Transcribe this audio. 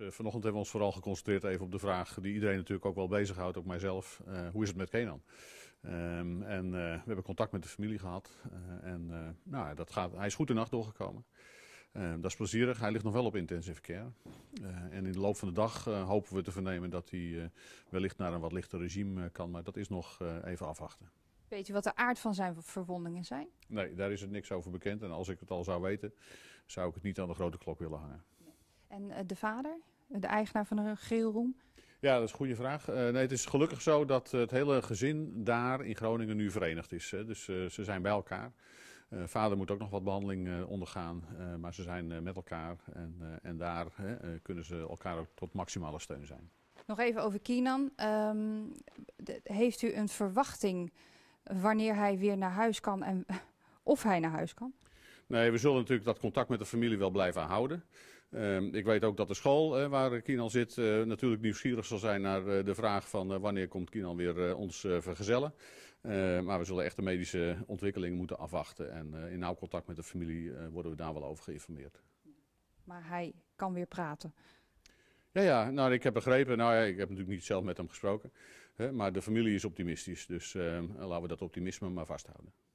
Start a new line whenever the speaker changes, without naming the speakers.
Eh, vanochtend hebben we ons vooral geconcentreerd even op de vraag die iedereen natuurlijk ook wel bezighoudt, ook mijzelf. Eh, hoe is het met Kenan? Ehm, en eh, we hebben contact met de familie gehad. en nou, dat gaat, hij is goed de nacht doorgekomen. Ehm, dat is plezierig. Hij ligt nog wel op intensive care. en in de loop van de dag hopen we te vernemen dat hij wellicht naar een wat lichter regime kan. Maar dat is nog even afwachten.
Weet je wat de aard van zijn verwondingen zijn?
Nee, daar is het niks over bekend. En als ik het al zou weten, zou ik het niet aan de grote klok willen hangen.
En eh, de vader, de eigenaar van een geelroem?
Ja, dat is een goede vraag. Eh, nee, het is gelukkig zo dat het hele gezin daar in Groningen nu verenigd is. Hè. Dus eh, ze zijn bij elkaar. vader moet ook nog wat behandeling ondergaan, maar ze zijn met elkaar. En, en daar hè, kunnen ze elkaar ook tot maximale steun zijn.
Nog even over Kinan. Ehm, heeft u een verwachting wanneer hij weer naar huis kan en of hij naar huis kan?
Nee, we zullen natuurlijk dat contact met de familie wel blijven houden. Ehm, ik weet ook dat de school eh, waar Kinal zit eh, natuurlijk nieuwsgierig zal zijn naar eh, de vraag van wanneer komt Kinan weer ons vergezellen. Ehm, maar we zullen echt de medische ontwikkelingen moeten afwachten. En in nauw contact met de familie worden we daar wel over geïnformeerd.
Maar hij kan weer praten.
Ja, ja, nou ik heb begrepen, nou ja, ik heb natuurlijk niet zelf met hem gesproken, hè, maar de familie is optimistisch, dus ehm, laten we dat optimisme maar vasthouden.